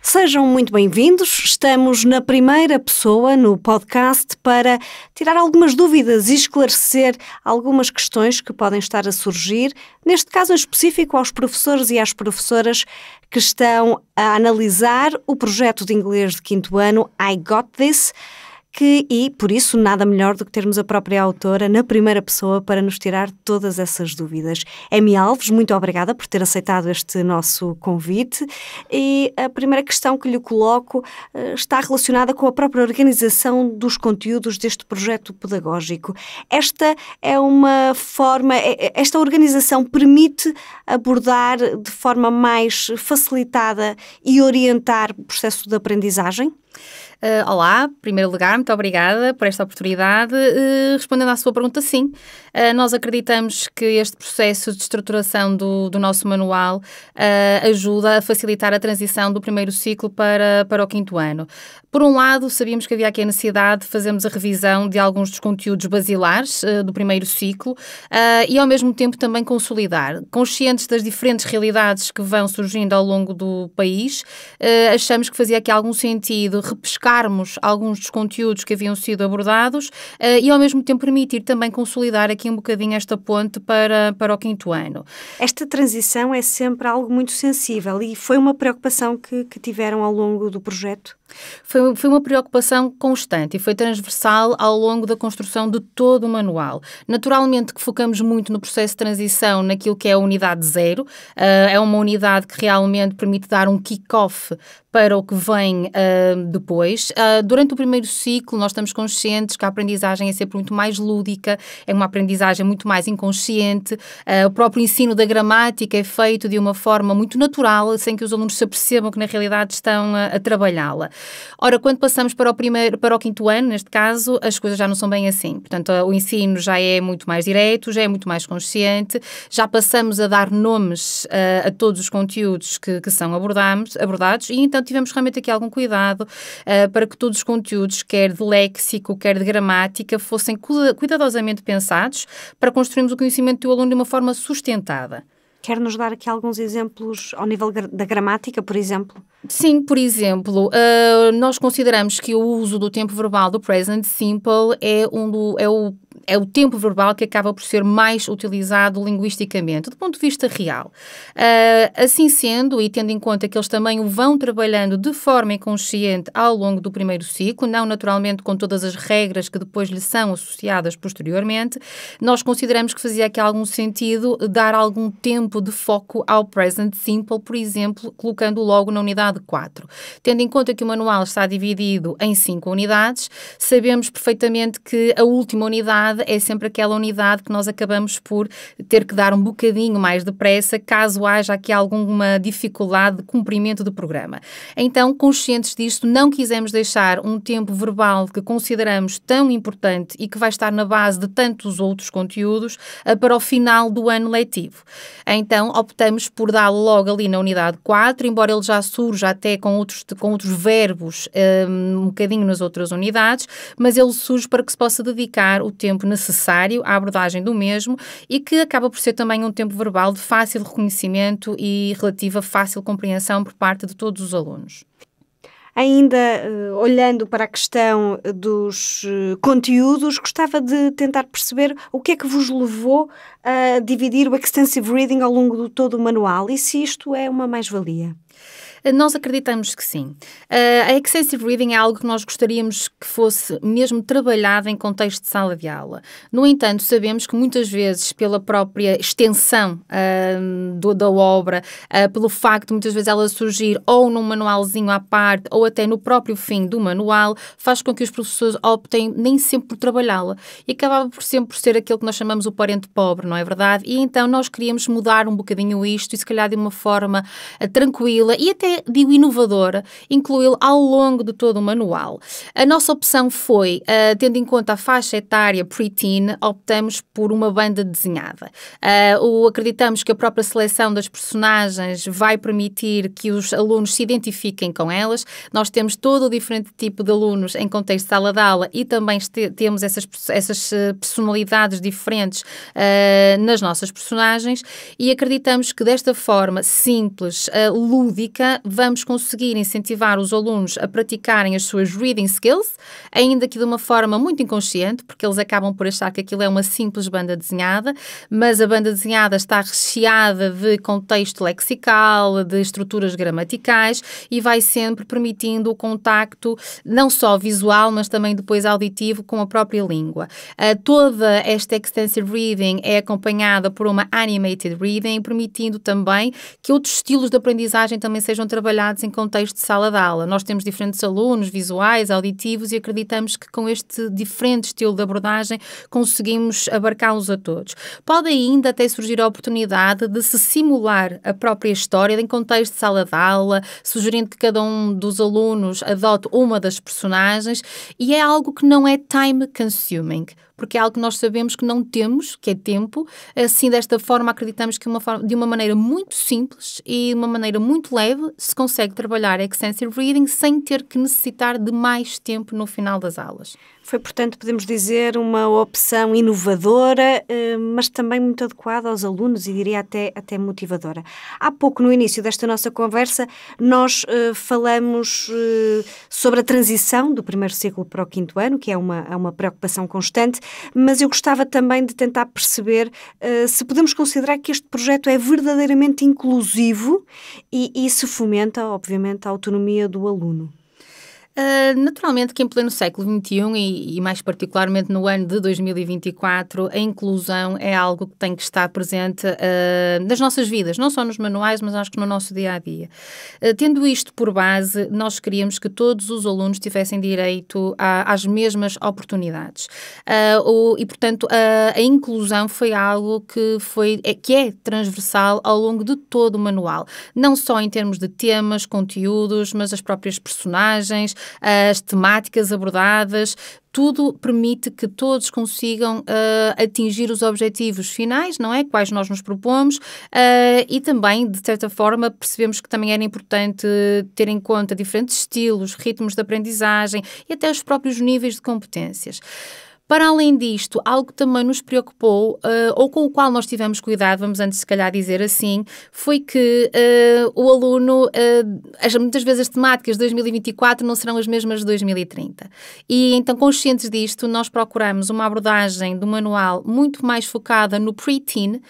Sejam muito bem-vindos. Estamos na primeira pessoa no podcast para tirar algumas dúvidas e esclarecer algumas questões que podem estar a surgir, neste caso em específico aos professores e às professoras que estão a analisar o projeto de inglês de quinto ano I Got This que, e por isso nada melhor do que termos a própria autora na primeira pessoa para nos tirar todas essas dúvidas. Emi Alves, muito obrigada por ter aceitado este nosso convite e a primeira questão que lhe coloco eh, está relacionada com a própria organização dos conteúdos deste projeto pedagógico. Esta é uma forma, é, é, esta organização permite abordar de forma mais facilitada e orientar o processo de aprendizagem? Uh, olá, em primeiro lugar, muito obrigada por esta oportunidade. Uh, respondendo à sua pergunta, sim. Uh, nós acreditamos que este processo de estruturação do, do nosso manual ajuda a facilitar a transição do primeiro ciclo para, para o quinto ano. Por um lado, sabíamos que havia aqui a necessidade de fazermos a revisão de alguns dos conteúdos basilares uh, do primeiro ciclo uh, e, ao mesmo tempo, também consolidar. Conscientes das diferentes realidades que vão surgindo ao longo do país, uh, achamos que fazia aqui algum sentido repescarmos alguns dos conteúdos que haviam sido abordados e, ao mesmo tempo, permitir também consolidar aqui um bocadinho esta ponte para, para o quinto ano. Esta transição é sempre algo muito sensível e foi uma preocupação que, que tiveram ao longo do projeto? Foi, foi, uma preocupação constante e foi transversal ao longo da construção de todo o manual. Naturalmente que focamos muito no processo de transição, naquilo que é a unidade zero, uh, é uma unidade que realmente permite dar um kick-off para o que vem uh, depois. Uh, durante o primeiro ciclo, nós estamos conscientes que a aprendizagem é sempre muito mais lúdica, é uma aprendizagem muito mais inconsciente. Ah, o próprio ensino da gramática é feito de uma forma muito natural, sem que os alunos se apercebam que na realidade estão a, a trabalhá-la. Ora, quando passamos para o, primeiro, para o quinto ano, neste caso, as coisas já não são bem assim. Portanto, o ensino já é muito mais direto, já é muito mais consciente, já passamos a dar nomes a todos os conteúdos que, que são abordados, abordados e, então, tivemos realmente aqui algum cuidado uh, para que todos os conteúdos, quer de léxico, quer de gramática, fossem cuidadosamente pensados para construirmos o conhecimento do aluno de uma forma sustentada. Quer nos dar aqui alguns exemplos ao nível da gramática, por exemplo? Sim, por exemplo, uh, nós consideramos que o uso do tempo verbal do present simple é, um do, é o é o tempo verbal que acaba por ser mais utilizado linguisticamente, do ponto de vista real. Uh, assim sendo, e tendo em conta que eles também o vão trabalhando de forma inconsciente ao longo do primeiro ciclo, não naturalmente com todas as regras que depois lhe são associadas posteriormente, nós consideramos que fazia aqui algum sentido dar algum tempo de foco ao present simple, por exemplo, colocando logo na unidade 4. Tendo em conta que o manual está dividido em cinco unidades, sabemos perfeitamente que a última unidade unidade é sempre aquela unidade que nós acabamos por ter que dar um bocadinho mais depressa, caso haja aqui alguma dificuldade de cumprimento do programa. Então, conscientes disto, não quisemos deixar um tempo verbal que consideramos tão importante e que vai estar na base de tantos outros conteúdos para o final do ano letivo. Então, optamos por dá-lo logo ali na unidade 4, embora ele já surja até com outros, com outros verbos hum, um bocadinho nas outras unidades, mas ele surge para que se possa dedicar o tempo tempo necessário à abordagem do mesmo e que acaba por ser também um tempo verbal de fácil reconhecimento e relativa fácil compreensão por parte de todos os alunos. Ainda uh, olhando para a questão eh, dos uh, conteúdos, gostava de tentar perceber o que é que vos levou a dividir o extensive reading ao longo de todo o manual e se isto é uma mais-valia. Nós acreditamos que sim. Uh, a excessive reading é algo que nós gostaríamos que fosse mesmo trabalhado em contexto de sala de aula. No entanto, sabemos que muitas vezes, pela própria extensão uh, do, da obra, uh, pelo facto de muitas vezes ela surgir ou num manualzinho à parte ou até no próprio fim do manual, faz com que os professores optem nem sempre por trabalhá-la e acabava por sempre por ser aquilo que nós chamamos o parente pobre, não é verdade? E então nós queríamos mudar um bocadinho isto e se calhar de uma forma tranquila e até de digo, inovador incluí-lo ao longo de todo o manual. A nossa opção foi, uh, tendo em conta a faixa etária preteen, optamos por uma banda desenhada. Uh, acreditamos que a própria seleção das personagens vai permitir que os alunos se identifiquem com elas. Nós temos todo o diferente tipo de alunos em contexto de sala de aula e também temos essas, essas eh, personalidades diferentes uh, nas nossas personagens e acreditamos que desta forma simples, uh, lúdica, vamos conseguir incentivar os alunos a praticarem as suas reading skills, ainda que de uma forma muito inconsciente, porque eles acabam por achar que aquilo é uma simples banda desenhada, mas a banda desenhada está recheada de contexto lexical, de estruturas gramaticais e vai sempre permitindo o contacto não só visual, mas também depois auditivo com a própria língua. Uh, toda esta extensive reading é acompanhada por uma animated reading, permitindo também que outros estilos de aprendizagem também sejam sejam trabalhados em contexto de sala de aula. Nós temos diferentes alunos, visuais, auditivos, e acreditamos que com este diferente estilo de abordagem conseguimos abarcá-los a todos. Pode ainda até surgir a oportunidade de se simular a própria história em contexto de sala de aula, sugerindo que cada um dos alunos adote uma das personagens, e é algo que não é time consuming porque é algo que nós sabemos que não temos, que é tempo. Assim, desta forma, acreditamos que uma forma, de uma maneira muito simples e de uma maneira muito leve se consegue trabalhar Extensive Reading sem ter que necessitar de mais tempo no final das aulas. Foi, portanto, podemos dizer, uma opção inovadora, eh, mas também muito adequada aos alunos e diria até, até motivadora. Há pouco, no início desta nossa conversa, nós uh, falamos uh, sobre a transição do primeiro ciclo para o quinto ano, que é uma, é uma preocupação constante, mas eu gostava também de tentar perceber uh, se podemos considerar que este projeto é verdadeiramente inclusivo e, e se fomenta, obviamente, a autonomia do aluno. Uh, naturalmente que em pleno século XXI e, e, mais particularmente no ano de 2024, a inclusão é algo que tem que estar presente uh, nas nossas vidas, não só nos manuais, mas acho que no nosso dia a dia. Uh, tendo isto por base, nós queríamos que todos os alunos tivessem direito a, às mesmas oportunidades. O, e, portanto, a inclusão foi algo que, foi, é, que é transversal ao longo de todo o manual, não só em termos de temas, conteúdos, mas as próprias personagens as temáticas abordadas, tudo permite que todos consigam uh, atingir os objetivos finais, não é? Quais nós nos propomos uh, e também, de certa forma, percebemos que também era importante ter em conta diferentes estilos, ritmos de aprendizagem e até os próprios níveis de competências. Para além disto, algo também nos preocupou, uh, ou com o qual nós tivemos cuidado, vamos antes se calhar dizer assim, foi que uh, o aluno, uh, muitas vezes as temáticas de 2024 não serão as mesmas de 2030. E então, conscientes disto, nós procuramos uma abordagem do manual muito mais focada no pre-teen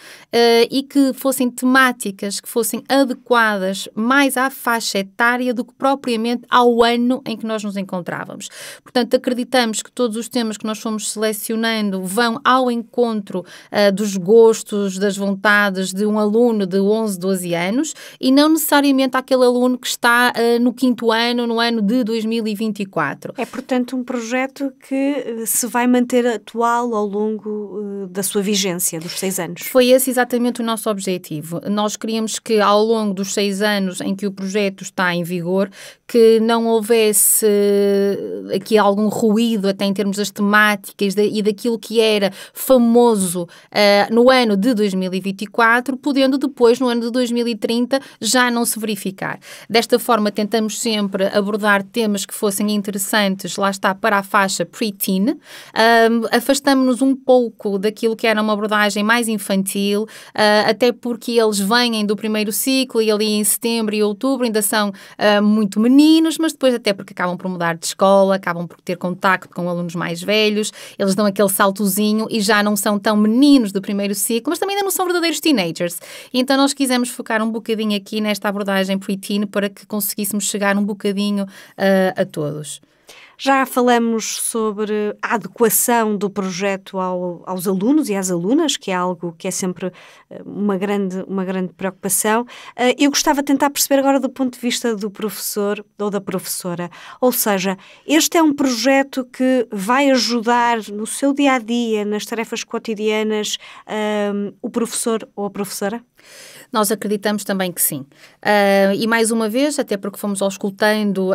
e que fossem temáticas que fossem adequadas mais à faixa etária do que propriamente ao ano em que nós nos encontrávamos. Portanto, acreditamos que todos os temas que nós fomos selecionando vão ao encontro uh, dos gostos, das vontades de um aluno de 11, 12 anos e não necessariamente aquele aluno que está uh, no quinto ano, no ano de 2024. É, portanto, um projeto que eh, se vai manter atual ao longo uh, da sua vigência, dos seis anos. Foi esse exatamente o nosso objetivo. Nós queríamos que ao longo dos seis anos em que o projeto está em vigor, que não houvesse eh, aqui algum ruído até em termos das temáticas monárquicas e daquilo que era famoso uh, no ano de 2024, podendo depois, no ano de 2030, já não se verificar. Desta forma, tentamos sempre abordar temas que fossem interessantes, lá está, para a faixa pre-teen. Um, Afastamos-nos um pouco daquilo que era uma abordagem mais infantil, uh, até porque eles vêm do primeiro ciclo e ali em setembro e outubro ainda são uh, muito meninos, mas depois até porque acabam por mudar de escola, acabam por ter contacto com alunos mais velhos eles dão aquele saltozinho e já não são tão meninos do primeiro ciclo, mas também ainda não são verdadeiros teenagers. Então nós quisemos focar um bocadinho aqui nesta abordagem pre-teen para que conseguíssemos chegar um bocadinho uh, a todos. Já falamos sobre a adequação do projeto ao, aos alunos e às alunas, que é algo que é sempre eh, uma grande, uma grande preocupação. Eh, eu gostava de tentar perceber agora do ponto de vista do professor ou da professora. Ou seja, este é um projeto que vai ajudar no seu dia a dia, nas tarefas cotidianas, um, eh, o professor ou a professora? Nós acreditamos também que sim. Uh, e mais uma vez, até porque fomos auscultando uh,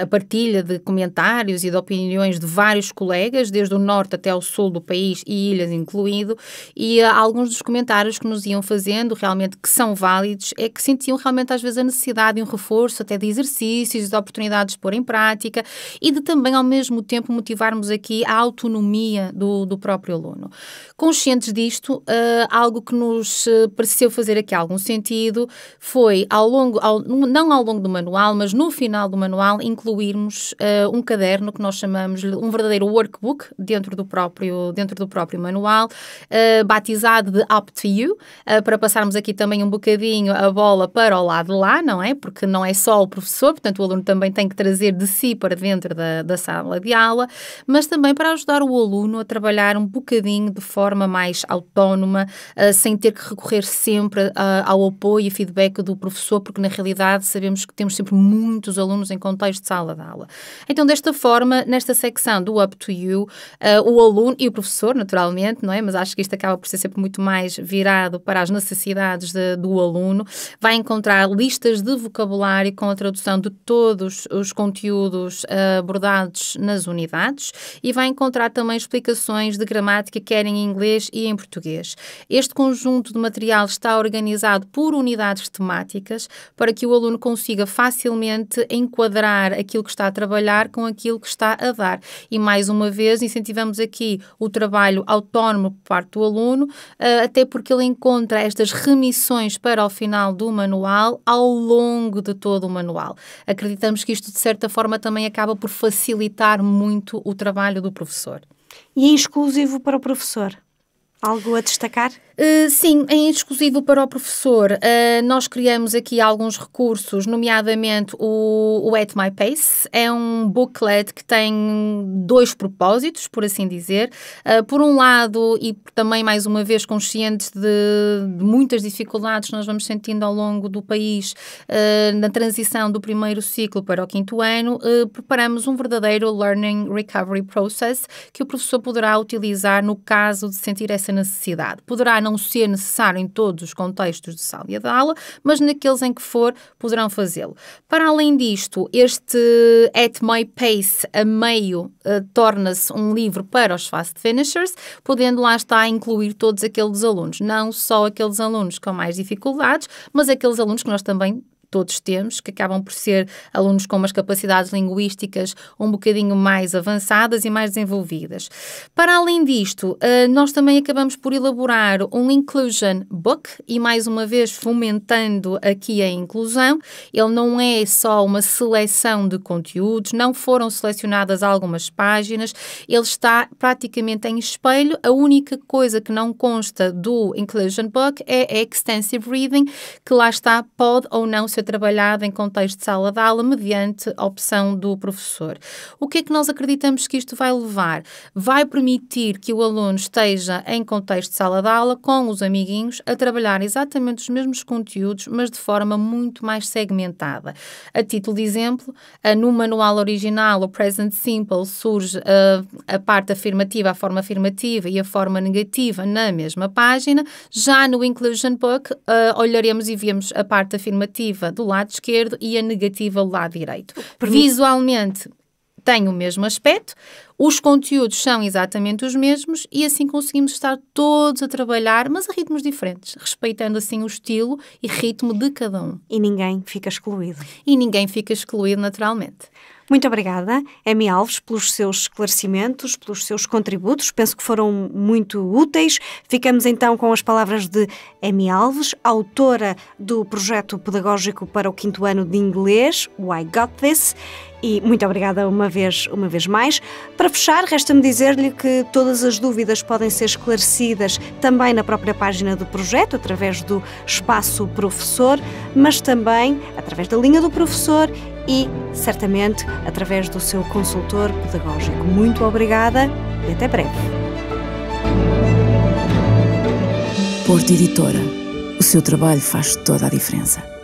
a partilha de comentários e de opiniões de vários colegas, desde o norte até ao sul do país e ilhas incluído, e uh, alguns dos comentários que nos iam fazendo, realmente que são válidos, é que sentiam realmente às vezes a necessidade de um reforço até de exercícios, de oportunidades de pôr em prática e de também ao mesmo tempo motivarmos aqui a autonomia do, do próprio aluno. Conscientes disto, ah, algo que nos pareceu fazer aqui aqui algum sentido foi, ao longo, ao, não ao longo do manual, mas no final do manual, incluirmos uh, um caderno que nós chamamos um verdadeiro workbook dentro do próprio, dentro do próprio manual, uh, batizado de Up to You, uh, para passarmos aqui também um bocadinho a bola para o lado lá, não é? Porque não é só o professor, portanto o aluno também tem que trazer de si para dentro da, da sala de aula, mas também para ajudar o aluno a trabalhar um bocadinho de forma mais autónoma, sem ter que recorrer sempre ao apoio e feedback do professor, porque na realidade sabemos que temos sempre muitos alunos em contexto de sala de aula. Então, desta forma, nesta secção do Up to You, uh, o aluno e o professor, naturalmente, não é? Mas acho que isto acaba por ser sempre muito mais virado para as necessidades de, do aluno, vai encontrar listas de vocabulário com a tradução de todos os conteúdos uh, abordados nas unidades e vai encontrar também explicações de gramática, quer em inglês e em português. Este conjunto de material está organizado organizado por unidades temáticas para que o aluno consiga facilmente enquadrar aquilo que está a trabalhar com aquilo que está a dar. E mais uma vez, incentivamos aqui o trabalho autónomo por parte do aluno, eh, até porque ele encontra estas remissões para o final do manual ao longo de todo o manual. Acreditamos que isto, de certa forma, também acaba por facilitar muito o trabalho do professor. E é exclusivo para o professor? Algo a destacar? Eh, sim, em é exclusivo para o professor, uh, nós criamos aqui alguns recursos, nomeadamente o, o, At My Pace. É um booklet que tem dois propósitos, por assim dizer. Uh, por um lado, e também mais uma vez conscientes de, de, muitas dificuldades que nós vamos sentindo ao longo do país na transição do primeiro ciclo para o quinto ano, preparamos um verdadeiro Learning Recovery Process que o professor poderá utilizar no caso de sentir essa necessidade. Poderá não não ser necessário em todos os contextos de sala e de aula, mas naqueles em que for, poderão fazê-lo. Para além disto, este At My Pace, a meio, uh, torna-se um livro para os fast finishers, podendo lá estar incluir todos aqueles alunos, não só aqueles alunos com mais dificuldades, mas aqueles alunos que nós também todos temos, que acabam por ser alunos com umas capacidades linguísticas um bocadinho mais avançadas e mais desenvolvidas. Para além disto, eh, nós também acabamos por elaborar um Inclusion Book e, mais uma vez, fomentando aqui a inclusão. Ele não é só uma seleção de conteúdos, não foram selecionadas algumas páginas, ele está praticamente em espelho. A única coisa que não consta do Inclusion Book é a Extensive Reading, que lá está, pode ou não ser ser trabalhado em contexto de sala de aula mediante a opção do professor. O que é que nós acreditamos que isto vai levar? Vai permitir que o aluno esteja em contexto de sala de aula com os amiguinhos a trabalhar exatamente os mesmos conteúdos, mas de forma muito mais segmentada. A título de exemplo, no manual original, o Present Simple, surge a, a parte afirmativa, a forma afirmativa e a forma negativa na mesma página. Já no Inclusion Book, uh, olharemos e vemos a parte afirmativa do lado esquerdo e a negativa do lado direito. Visualmente tem o mesmo aspecto, os conteúdos são exatamente os mesmos e assim conseguimos estar todos a trabalhar, mas a ritmos diferentes, respeitando assim o estilo e ritmo de cada um. E ninguém fica excluído. E ninguém fica excluído naturalmente. Muito obrigada, Emi Alves, pelos seus esclarecimentos, pelos seus contributos. Penso que foram muito úteis. Ficamos então com as palavras de Emi Alves, autora do projeto pedagógico para o quinto ano de inglês, o I Got This, e muito obrigada uma vez, uma vez mais. Para fechar, resta-me dizer-lhe que todas as dúvidas podem ser esclarecidas também na própria página do projeto, através do espaço professor, mas também através da linha do professor e, certamente, através do seu consultor pedagógico. Muito obrigada e até breve. Porta Editora. O seu trabalho faz toda a diferença.